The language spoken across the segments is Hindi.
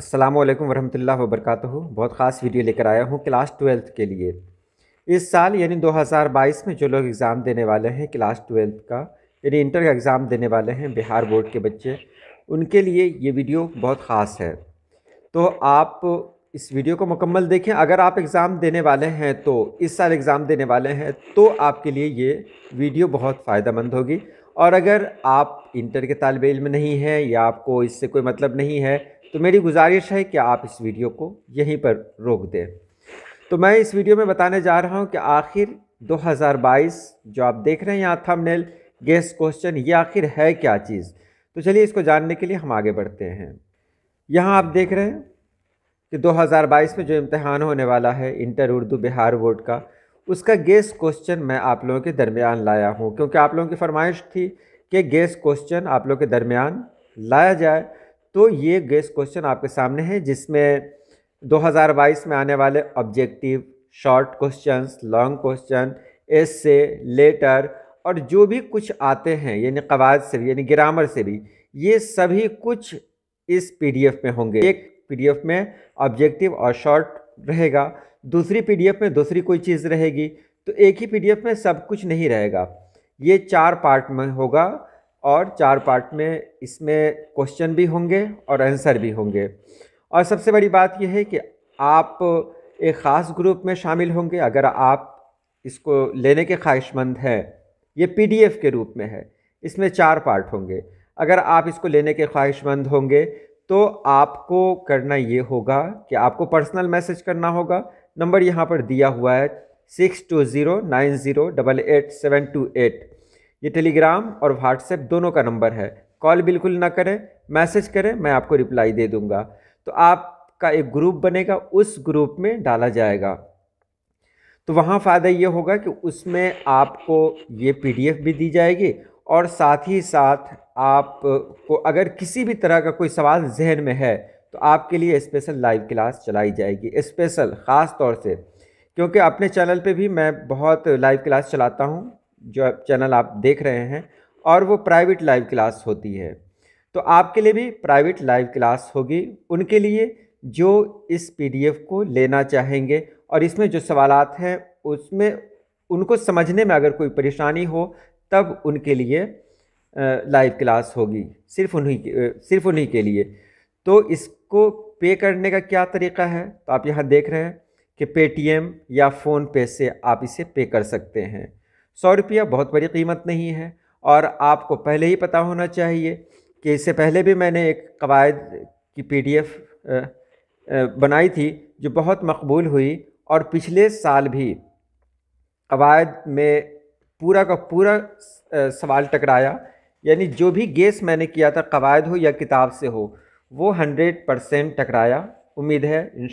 अस्सलाम वालेकुम वरहमतुल्लाह वरक़ बहुत ख़ास वीडियो लेकर आया हूँ क्लास ट्वेल्थ के लिए इस साल यानी 2022 में जो लोग एग्ज़ाम देने वाले हैं क्लास ट्वेल्थ का यानी इंटर का एग्ज़ाम देने वाले हैं बिहार बोर्ड के बच्चे उनके लिए ये वीडियो बहुत ख़ास है तो आप इस वीडियो को मुकम्मल देखें अगर आप एग्ज़ाम देने वाले हैं तो इस साल एग्ज़ाम देने वाले हैं तो आपके लिए ये वीडियो बहुत फ़ायदेमंद होगी और अगर आप इंटर के तालब इल्म नहीं हैं या आपको इससे कोई मतलब नहीं है तो मेरी गुजारिश है कि आप इस वीडियो को यहीं पर रोक दें तो मैं इस वीडियो में बताने जा रहा हूँ कि आखिर 2022 जो आप देख रहे हैं यहाँ थंबनेल गेस क्वेश्चन ये आखिर है क्या चीज़ तो चलिए इसको जानने के लिए हम आगे बढ़ते हैं यहाँ आप देख रहे हैं कि 2022 में जो इम्तहान होने वाला है इंटर उर्दू बिहार बोर्ड का उसका गेस क्वेश्चन मैं आप लोगों के दरमियान लाया हूँ क्योंकि आप लोगों की फरमाइश थी कि गेस क्वेश्चन आप लोगों के दरमियान लाया जाए तो ये गेस क्वेश्चन आपके सामने है जिसमें 2022 में आने वाले objective short questions long question essay letter और जो भी कुछ आते हैं यानी कवाद से भी यानी ग्रामर से भी ये सभी कुछ इस पीडीएफ में होंगे एक पीडीएफ में ऑब्जेक्टिव और शॉर्ट रहेगा दूसरी पीडीएफ में दूसरी कोई चीज़ रहेगी तो एक ही पीडीएफ में सब कुछ नहीं रहेगा ये चार पार्ट में होगा और चार पार्ट में इसमें क्वेश्चन भी होंगे और आंसर भी होंगे और सबसे बड़ी बात यह है कि आप एक ख़ास ग्रुप में शामिल होंगे अगर आप इसको लेने के ख्वाहिशमंद हैं ये पी के रूप में है इसमें चार पार्ट होंगे अगर आप इसको लेने के ख्वाहिशमंद होंगे तो आपको करना ये होगा कि आपको पर्सनल मैसेज करना होगा नंबर यहाँ पर दिया हुआ है six two zero nine zero double eight seven two eight ये टेलीग्राम और व्हाट्सएप दोनों का नंबर है कॉल बिल्कुल ना करें मैसेज करें मैं आपको रिप्लाई दे दूँगा तो आपका एक ग्रुप बनेगा उस ग्रुप में डाला जाएगा तो वहाँ फ़ायदा ये होगा कि उसमें आपको ये पी भी दी जाएगी और साथ ही साथ आप को अगर किसी भी तरह का कोई सवाल जहन में है तो आपके लिए स्पेशल लाइव क्लास चलाई जाएगी स्पेशल ख़ास तौर से क्योंकि अपने चैनल पे भी मैं बहुत लाइव क्लास चलाता हूँ जो चैनल आप देख रहे हैं और वो प्राइवेट लाइव क्लास होती है तो आपके लिए भी प्राइवेट लाइव क्लास होगी उनके लिए जो इस पीडीएफ को लेना चाहेंगे और इसमें जो सवालत हैं उसमें उनको समझने में अगर कोई परेशानी हो तब उनके लिए लाइव क्लास होगी सिर्फ उन्हीं सिर्फ उन्हीं के लिए तो इसको पे करने का क्या तरीका है तो आप यहाँ देख रहे हैं कि पेटीएम या फ़ोनपे से आप इसे पे कर सकते हैं सौ रुपया बहुत बड़ी कीमत नहीं है और आपको पहले ही पता होना चाहिए कि इससे पहले भी मैंने एक कवायद की पीडीएफ बनाई थी जो बहुत मकबूल हुई और पिछले साल भी कवायद में पूरा का पूरा सवाल टकराया यानी जो भी गेस मैंने किया था कवायद हो या किताब से हो वो हंड्रेड परसेंट टकराया उम्मीद है इन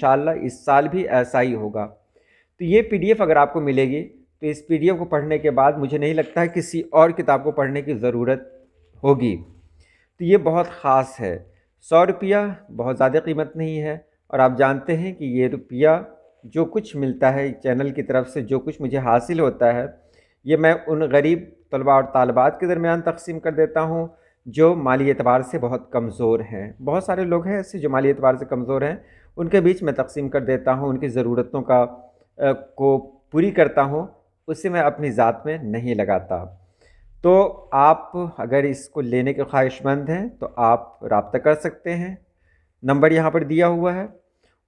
इस साल भी ऐसा ही होगा तो ये पीडीएफ अगर आपको मिलेगी तो इस पी को पढ़ने के बाद मुझे नहीं लगता है किसी और किताब को पढ़ने की ज़रूरत होगी तो ये बहुत ख़ास है सौ रुपया बहुत ज़्यादा कीमत नहीं है और आप जानते हैं कि ये रुपया जो कुछ मिलता है चैनल की तरफ से जो कुछ मुझे हासिल होता है ये मैं उन गरीब तलबा और तालबात के दरमियान तकसीम कर देता हूँ जो माली एतबार से बहुत कमज़ोर हैं बहुत सारे लोग हैं ऐसे जो माली एतबार से कमज़ोर हैं उनके बीच मैं तकसीम कर देता हूँ उनकी ज़रूरतों का आ, को पूरी करता हूँ उसे मैं अपनी ज़ात में नहीं लगाता तो आप अगर इसको लेने के ख्वाहिशमंद हैं तो आप रबता कर सकते हैं नंबर यहाँ पर दिया हुआ है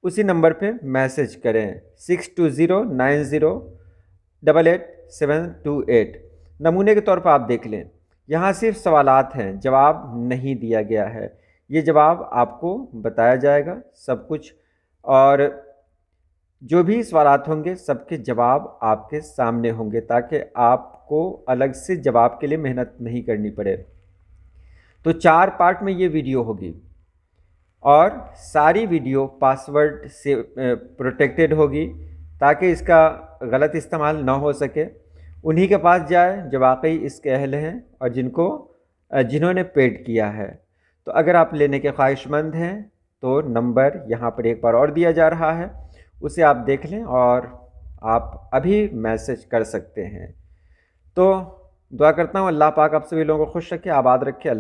उसी नंबर पे मैसेज करें six two zero nine zero double eight seven two eight नमूने के तौर पर आप देख लें यहाँ सिर्फ सवालात हैं जवाब नहीं दिया गया है ये जवाब आपको बताया जाएगा सब कुछ और जो भी सवालत होंगे सबके जवाब आपके सामने होंगे ताकि आपको अलग से जवाब के लिए मेहनत नहीं करनी पड़े तो चार पार्ट में ये वीडियो होगी और सारी वीडियो पासवर्ड से प्रोटेक्टेड होगी ताकि इसका गलत इस्तेमाल ना हो सके उन्हीं के पास जाए जो वाकई इसके अहल हैं और जिनको जिन्होंने पेड किया है तो अगर आप लेने के ख्वाहिशमंद हैं तो नंबर यहाँ पर एक बार और दिया जा रहा है उसे आप देख लें और आप अभी मैसेज कर सकते हैं तो दुआ करता हूँ अल्लाह पाक आप सभी लोगों को खुश रखे आबाद रखे